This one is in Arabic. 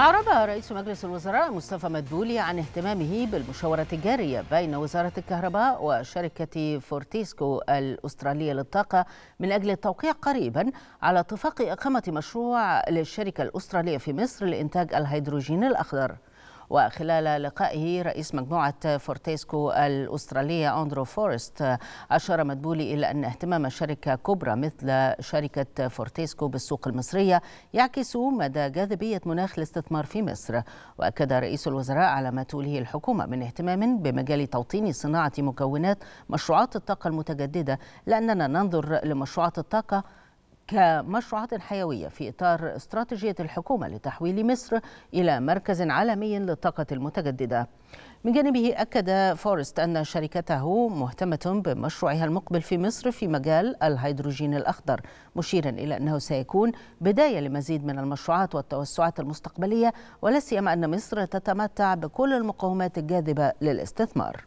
أعرب رئيس مجلس الوزراء مصطفى مدبولي عن اهتمامه بالمشاورة الجارية بين وزارة الكهرباء وشركة فورتيسكو الأسترالية للطاقة من أجل التوقيع قريبا على اتفاق إقامة مشروع للشركة الأسترالية في مصر لإنتاج الهيدروجين الأخضر وخلال لقائه رئيس مجموعة فورتيسكو الأسترالية أندرو فورست أشار مدبولي إلى أن اهتمام شركة كبرى مثل شركة فورتيسكو بالسوق المصرية يعكس مدى جاذبية مناخ الاستثمار في مصر وأكد رئيس الوزراء على ما توليه الحكومة من اهتمام بمجال توطين صناعة مكونات مشروعات الطاقة المتجددة لأننا ننظر لمشروعات الطاقة كمشروعات حيوية في إطار استراتيجية الحكومة لتحويل مصر إلى مركز عالمي للطاقة المتجددة من جانبه أكد فورست أن شركته مهتمة بمشروعها المقبل في مصر في مجال الهيدروجين الأخضر مشيرا إلى أنه سيكون بداية لمزيد من المشروعات والتوسعات المستقبلية ولا سيما أن مصر تتمتع بكل المقومات الجاذبة للاستثمار